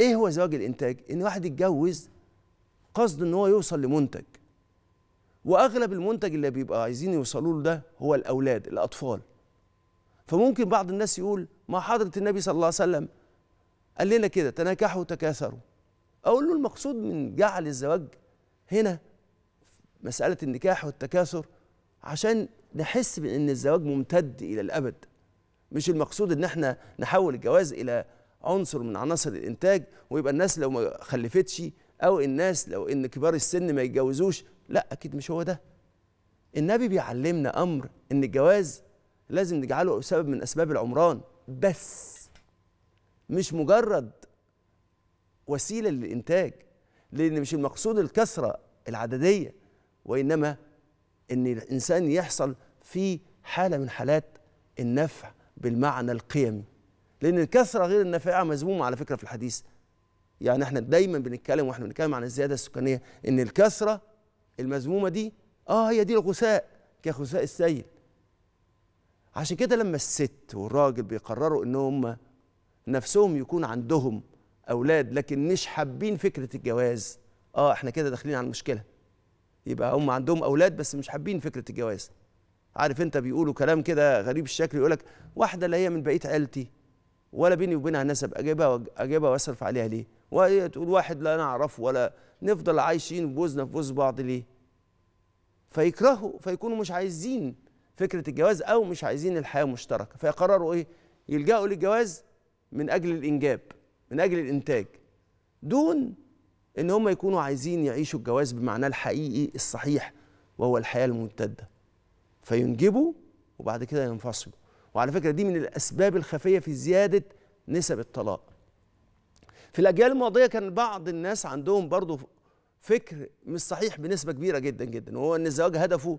ايه هو زواج الانتاج ان واحد يتجوز قصده ان هو يوصل لمنتج واغلب المنتج اللي بيبقى عايزين يوصلوا له ده هو الاولاد الاطفال فممكن بعض الناس يقول ما حضره النبي صلى الله عليه وسلم قال لنا كده تناكحوا تكاثروا اقول له المقصود من جعل الزواج هنا مساله النكاح والتكاثر عشان نحس بان الزواج ممتد الى الابد مش المقصود ان احنا نحول الجواز الى عنصر من عناصر الانتاج ويبقى الناس لو ما خلفتش او الناس لو ان كبار السن ما يتجوزوش لا اكيد مش هو ده النبي بيعلمنا امر ان الجواز لازم نجعله سبب من اسباب العمران بس مش مجرد وسيله للانتاج لان مش المقصود الكثره العدديه وانما ان الانسان يحصل في حاله من حالات النفع بالمعنى القيمي لان الكثره غير النافعه مذمومه على فكره في الحديث يعني احنا دايما بنتكلم واحنا بنتكلم عن الزياده السكانيه ان الكثره المذمومه دي اه هي دي الغثاء كغساء السيل عشان كده لما الست والراجل بيقرروا ان هم نفسهم يكون عندهم اولاد لكن مش حابين فكره الجواز اه احنا كده داخلين على المشكله يبقى هم عندهم اولاد بس مش حابين فكره الجواز عارف انت بيقولوا كلام كده غريب الشكل يقولك واحده اللي هي من بقيه عيلتي ولا بيني وبينها نسب اجيبها اجيبها واصرف عليها ليه؟ وهي تقول واحد لا انا اعرفه ولا نفضل عايشين بوزنا في بوز بعض ليه؟ فيكرهوا فيكونوا مش عايزين فكره الجواز او مش عايزين الحياه مشتركه فيقرروا ايه؟ يلجأوا للجواز من اجل الانجاب من اجل الانتاج دون ان هم يكونوا عايزين يعيشوا الجواز بمعناه الحقيقي الصحيح وهو الحياه الممتده فينجبوا وبعد كده ينفصلوا وعلى فكرة دي من الأسباب الخفية في زيادة نسب الطلاق في الأجيال الماضية كان بعض الناس عندهم برضو فكر مش صحيح بنسبة كبيرة جدا جدا وهو أن الزواج هدفه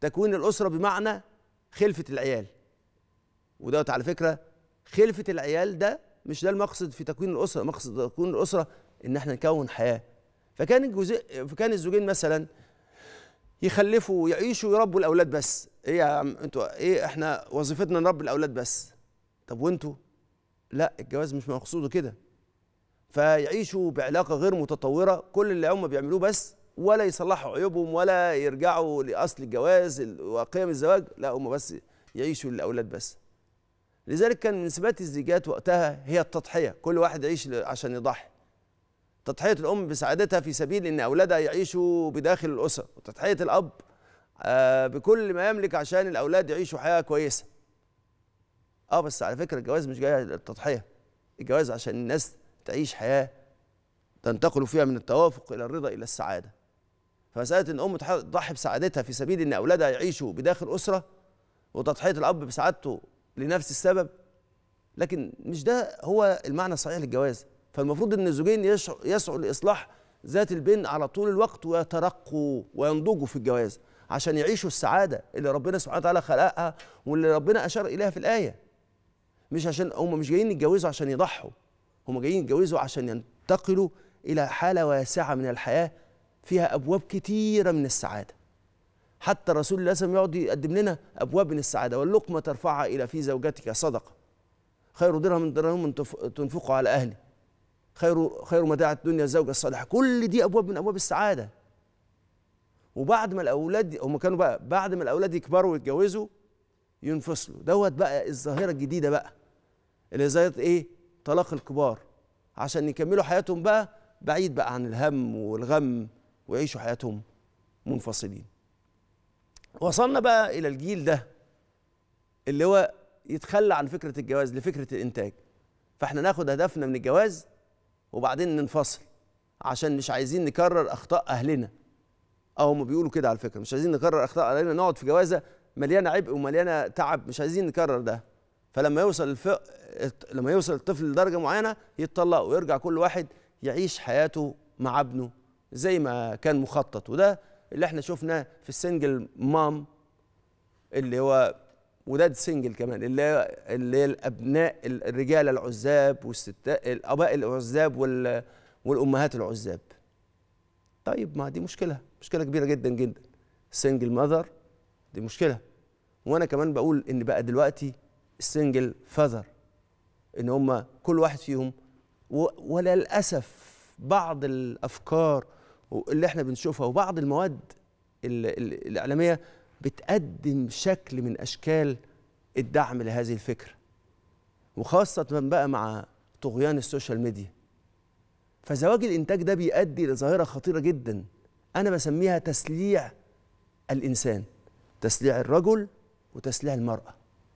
تكوين الأسرة بمعنى خلفة العيال ودوت على فكرة خلفة العيال ده مش ده المقصد في تكوين الأسرة مقصد تكوين الأسرة إن احنا نكون حياة فكان الجزء فكان الزوجين مثلا يخلفوا ويعيشوا ويربوا الأولاد بس ايه يا عم انتوا ايه احنا وظيفتنا نربي الاولاد بس طب وانتوا لا الجواز مش مقصوده كده فيعيشوا بعلاقه غير متطوره كل اللي هم بيعملوه بس ولا يصلحوا عيوبهم ولا يرجعوا لاصل الجواز وقيم الزواج لا هم بس يعيشوا للاولاد بس لذلك كان من سمات الزيجات وقتها هي التضحيه كل واحد يعيش عشان يضحي تضحيه الام بسعادتها في سبيل ان اولادها يعيشوا بداخل الاسره وتضحيه الاب آه، بكل ما يملك عشان الاولاد يعيشوا حياه كويسه اه بس على فكره الجواز مش جاي للتضحيه الجواز عشان الناس تعيش حياه تنتقل فيها من التوافق الى الرضا الى السعاده فمساله ان ام تضحي بسعادتها في سبيل ان اولادها يعيشوا بداخل اسره وتضحيه الاب بسعادته لنفس السبب لكن مش ده هو المعنى الصحيح للجواز فالمفروض ان الزوجين يسعوا لاصلاح ذات البين على طول الوقت ويترقوا وينضجوا في الجواز عشان يعيشوا السعاده اللي ربنا سبحانه وتعالى خلقها واللي ربنا اشار اليها في الايه مش عشان هم مش جايين يتجوزوا عشان يضحوا هم جايين يتجوزوا عشان ينتقلوا الى حاله واسعه من الحياه فيها ابواب كتيره من السعاده حتى رسول الله صلى الله عليه وسلم يقعد يقدم لنا ابواب من السعاده واللقمه ترفعها الى في زوجتك صدقه خير درهم من درهم تنفقه على أهلي خير خير متاع الدنيا الزوجه الصالحه كل دي ابواب من ابواب السعاده وبعد ما الاولاد هم كانوا بقى بعد ما الاولاد يكبروا ويتجوزوا ينفصلوا دوت بقى الظاهره الجديده بقى اللي هي ظاهره ايه طلاق الكبار عشان يكملوا حياتهم بقى بعيد بقى عن الهم والغم ويعيشوا حياتهم منفصلين وصلنا بقى الى الجيل ده اللي هو يتخلى عن فكره الجواز لفكره الانتاج فاحنا ناخد هدفنا من الجواز وبعدين ننفصل عشان مش عايزين نكرر اخطاء اهلنا اه هم بيقولوا كده على فكره مش عايزين نكرر اخطاء علينا نقعد في جوازه مليانه عبء ومليانه تعب مش عايزين نكرر ده فلما يوصل الف... لما يوصل الطفل لدرجه معينه يتطلق ويرجع كل واحد يعيش حياته مع ابنه زي ما كان مخطط وده اللي احنا شفناه في السنجل مام اللي هو وداد سنجل كمان اللي اللي الابناء الرجال العزاب والستات الاباء العزاب وال والامهات العزاب طيب ما دي مشكله مشكله كبيره جدا جدا السنجل ماذر دي مشكله وانا كمان بقول ان بقى دلوقتي السنجل فاذر ان هم كل واحد فيهم وللاسف بعض الافكار اللي احنا بنشوفها وبعض المواد الاعلاميه بتقدم شكل من اشكال الدعم لهذه الفكره وخاصه بقى مع طغيان السوشيال ميديا فزواج الانتاج ده بيؤدي لظاهره خطيره جدا أنا بسميها تسليع الإنسان تسليع الرجل وتسليع المرأة